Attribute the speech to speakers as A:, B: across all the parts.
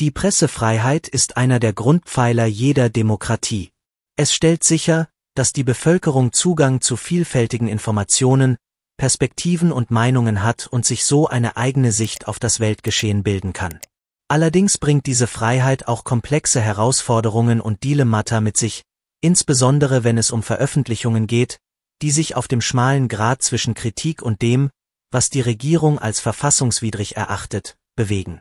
A: Die Pressefreiheit ist einer der Grundpfeiler jeder Demokratie. Es stellt sicher, dass die Bevölkerung Zugang zu vielfältigen Informationen, Perspektiven und Meinungen hat und sich so eine eigene Sicht auf das Weltgeschehen bilden kann. Allerdings bringt diese Freiheit auch komplexe Herausforderungen und Dilemmata mit sich, insbesondere wenn es um Veröffentlichungen geht, die sich auf dem schmalen Grad zwischen Kritik und dem, was die Regierung als verfassungswidrig erachtet, bewegen.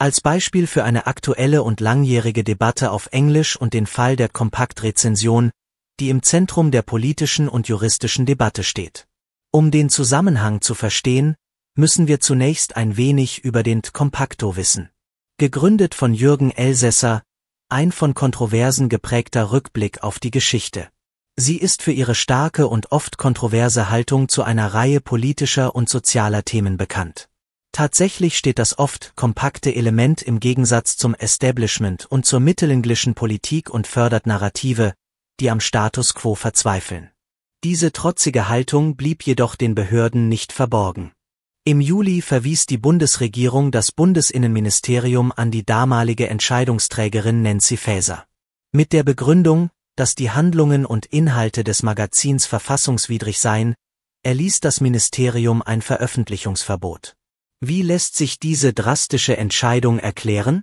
A: Als Beispiel für eine aktuelle und langjährige Debatte auf Englisch und den Fall der Kompaktrezension, die im Zentrum der politischen und juristischen Debatte steht. Um den Zusammenhang zu verstehen, müssen wir zunächst ein wenig über den Compacto wissen. Gegründet von Jürgen Elsässer, ein von Kontroversen geprägter Rückblick auf die Geschichte. Sie ist für ihre starke und oft kontroverse Haltung zu einer Reihe politischer und sozialer Themen bekannt. Tatsächlich steht das oft kompakte Element im Gegensatz zum Establishment und zur mittelenglischen Politik und fördert Narrative, die am Status quo verzweifeln. Diese trotzige Haltung blieb jedoch den Behörden nicht verborgen. Im Juli verwies die Bundesregierung das Bundesinnenministerium an die damalige Entscheidungsträgerin Nancy Faeser. Mit der Begründung, dass die Handlungen und Inhalte des Magazins verfassungswidrig seien, erließ das Ministerium ein Veröffentlichungsverbot. Wie lässt sich diese drastische Entscheidung erklären?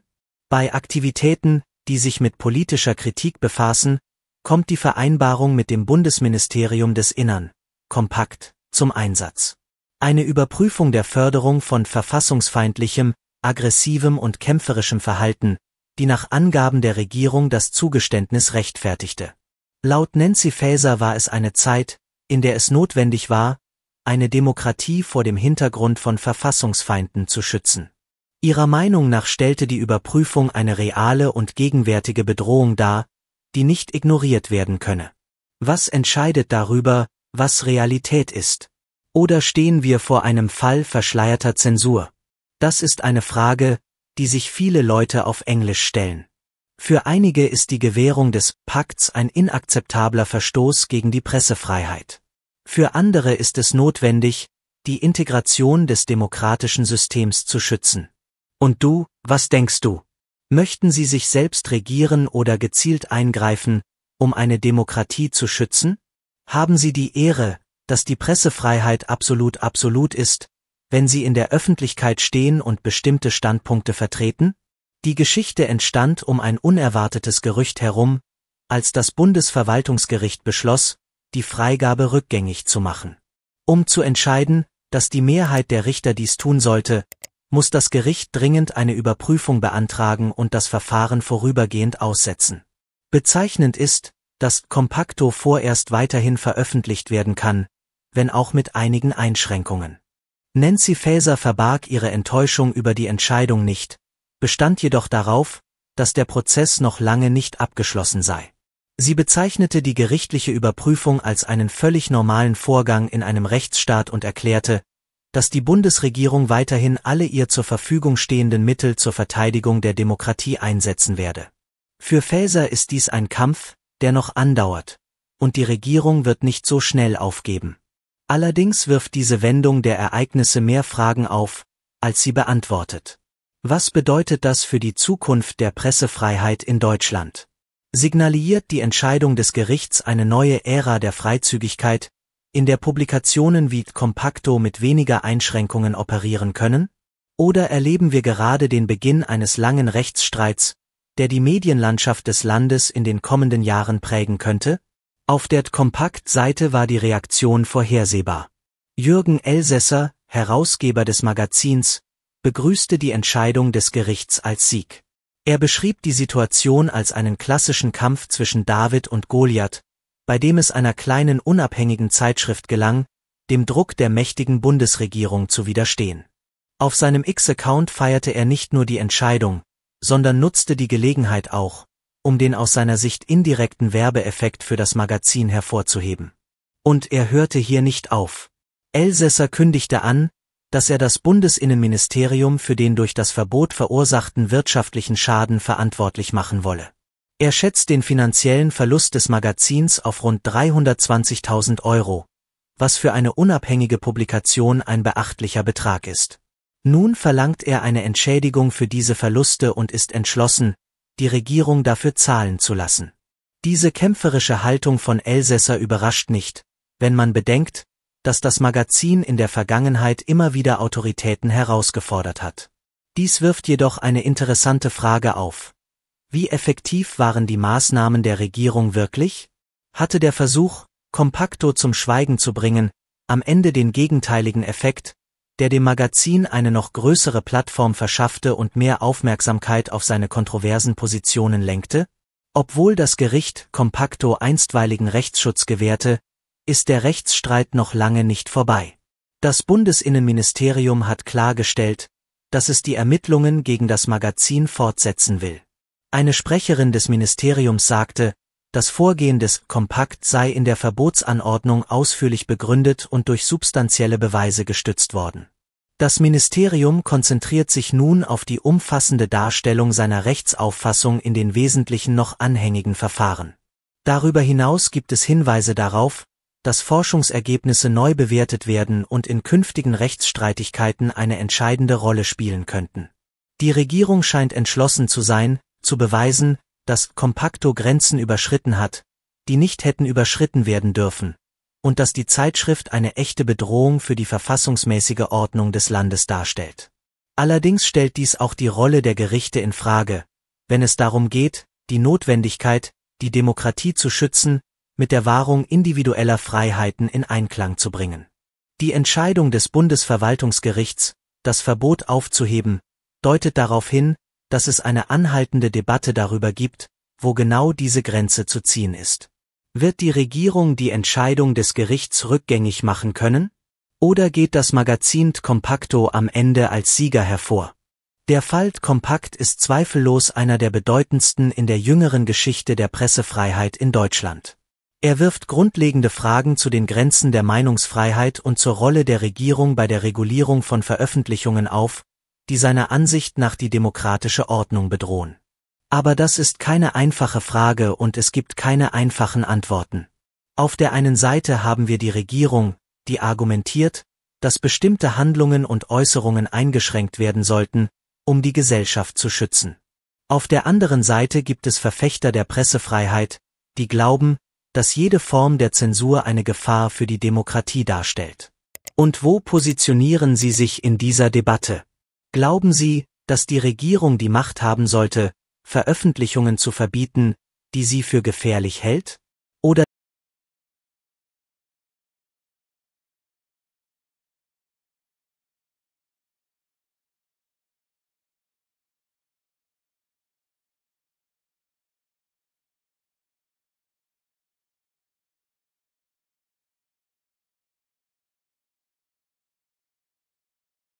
A: Bei Aktivitäten, die sich mit politischer Kritik befassen, kommt die Vereinbarung mit dem Bundesministerium des Innern, kompakt, zum Einsatz. Eine Überprüfung der Förderung von verfassungsfeindlichem, aggressivem und kämpferischem Verhalten, die nach Angaben der Regierung das Zugeständnis rechtfertigte. Laut Nancy Faeser war es eine Zeit, in der es notwendig war, eine Demokratie vor dem Hintergrund von Verfassungsfeinden zu schützen. Ihrer Meinung nach stellte die Überprüfung eine reale und gegenwärtige Bedrohung dar, die nicht ignoriert werden könne. Was entscheidet darüber, was Realität ist? Oder stehen wir vor einem Fall verschleierter Zensur? Das ist eine Frage, die sich viele Leute auf Englisch stellen. Für einige ist die Gewährung des Pakts ein inakzeptabler Verstoß gegen die Pressefreiheit. Für andere ist es notwendig, die Integration des demokratischen Systems zu schützen. Und du, was denkst du? Möchten sie sich selbst regieren oder gezielt eingreifen, um eine Demokratie zu schützen? Haben sie die Ehre, dass die Pressefreiheit absolut absolut ist, wenn sie in der Öffentlichkeit stehen und bestimmte Standpunkte vertreten? Die Geschichte entstand um ein unerwartetes Gerücht herum, als das Bundesverwaltungsgericht beschloss, die Freigabe rückgängig zu machen. Um zu entscheiden, dass die Mehrheit der Richter dies tun sollte, muss das Gericht dringend eine Überprüfung beantragen und das Verfahren vorübergehend aussetzen. Bezeichnend ist, dass Compacto vorerst weiterhin veröffentlicht werden kann, wenn auch mit einigen Einschränkungen. Nancy Faeser verbarg ihre Enttäuschung über die Entscheidung nicht, bestand jedoch darauf, dass der Prozess noch lange nicht abgeschlossen sei Sie bezeichnete die gerichtliche Überprüfung als einen völlig normalen Vorgang in einem Rechtsstaat und erklärte, dass die Bundesregierung weiterhin alle ihr zur Verfügung stehenden Mittel zur Verteidigung der Demokratie einsetzen werde. Für Faeser ist dies ein Kampf, der noch andauert, und die Regierung wird nicht so schnell aufgeben. Allerdings wirft diese Wendung der Ereignisse mehr Fragen auf, als sie beantwortet. Was bedeutet das für die Zukunft der Pressefreiheit in Deutschland? signaliert die Entscheidung des Gerichts eine neue Ära der Freizügigkeit, in der Publikationen wie Compacto mit weniger Einschränkungen operieren können? Oder erleben wir gerade den Beginn eines langen Rechtsstreits, der die Medienlandschaft des Landes in den kommenden Jahren prägen könnte? Auf der compact seite war die Reaktion vorhersehbar. Jürgen Elsässer, Herausgeber des Magazins, begrüßte die Entscheidung des Gerichts als Sieg. Er beschrieb die Situation als einen klassischen Kampf zwischen David und Goliath, bei dem es einer kleinen unabhängigen Zeitschrift gelang, dem Druck der mächtigen Bundesregierung zu widerstehen. Auf seinem X-Account feierte er nicht nur die Entscheidung, sondern nutzte die Gelegenheit auch, um den aus seiner Sicht indirekten Werbeeffekt für das Magazin hervorzuheben. Und er hörte hier nicht auf. Elsässer kündigte an, dass er das Bundesinnenministerium für den durch das Verbot verursachten wirtschaftlichen Schaden verantwortlich machen wolle. Er schätzt den finanziellen Verlust des Magazins auf rund 320.000 Euro, was für eine unabhängige Publikation ein beachtlicher Betrag ist. Nun verlangt er eine Entschädigung für diese Verluste und ist entschlossen, die Regierung dafür zahlen zu lassen. Diese kämpferische Haltung von Elsässer überrascht nicht, wenn man bedenkt, dass das Magazin in der Vergangenheit immer wieder Autoritäten herausgefordert hat. Dies wirft jedoch eine interessante Frage auf. Wie effektiv waren die Maßnahmen der Regierung wirklich? Hatte der Versuch, Compacto zum Schweigen zu bringen, am Ende den gegenteiligen Effekt, der dem Magazin eine noch größere Plattform verschaffte und mehr Aufmerksamkeit auf seine kontroversen Positionen lenkte? Obwohl das Gericht Compacto einstweiligen Rechtsschutz gewährte, ist der Rechtsstreit noch lange nicht vorbei. Das Bundesinnenministerium hat klargestellt, dass es die Ermittlungen gegen das Magazin fortsetzen will. Eine Sprecherin des Ministeriums sagte, das Vorgehen des Kompakt sei in der Verbotsanordnung ausführlich begründet und durch substanzielle Beweise gestützt worden. Das Ministerium konzentriert sich nun auf die umfassende Darstellung seiner Rechtsauffassung in den wesentlichen noch anhängigen Verfahren. Darüber hinaus gibt es Hinweise darauf, dass Forschungsergebnisse neu bewertet werden und in künftigen Rechtsstreitigkeiten eine entscheidende Rolle spielen könnten. Die Regierung scheint entschlossen zu sein, zu beweisen, dass Compacto Grenzen überschritten hat, die nicht hätten überschritten werden dürfen, und dass die Zeitschrift eine echte Bedrohung für die verfassungsmäßige Ordnung des Landes darstellt. Allerdings stellt dies auch die Rolle der Gerichte in Frage, wenn es darum geht, die Notwendigkeit, die Demokratie zu schützen, mit der Wahrung individueller Freiheiten in Einklang zu bringen. Die Entscheidung des Bundesverwaltungsgerichts, das Verbot aufzuheben, deutet darauf hin, dass es eine anhaltende Debatte darüber gibt, wo genau diese Grenze zu ziehen ist. Wird die Regierung die Entscheidung des Gerichts rückgängig machen können? Oder geht das Magazin Compacto am Ende als Sieger hervor? Der Fall Kompakt ist zweifellos einer der bedeutendsten in der jüngeren Geschichte der Pressefreiheit in Deutschland. Er wirft grundlegende Fragen zu den Grenzen der Meinungsfreiheit und zur Rolle der Regierung bei der Regulierung von Veröffentlichungen auf, die seiner Ansicht nach die demokratische Ordnung bedrohen. Aber das ist keine einfache Frage und es gibt keine einfachen Antworten. Auf der einen Seite haben wir die Regierung, die argumentiert, dass bestimmte Handlungen und Äußerungen eingeschränkt werden sollten, um die Gesellschaft zu schützen. Auf der anderen Seite gibt es Verfechter der Pressefreiheit, die glauben, dass jede Form der Zensur eine Gefahr für die Demokratie darstellt. Und wo positionieren Sie sich in dieser Debatte? Glauben Sie, dass die Regierung die Macht haben sollte, Veröffentlichungen zu verbieten, die sie für gefährlich hält?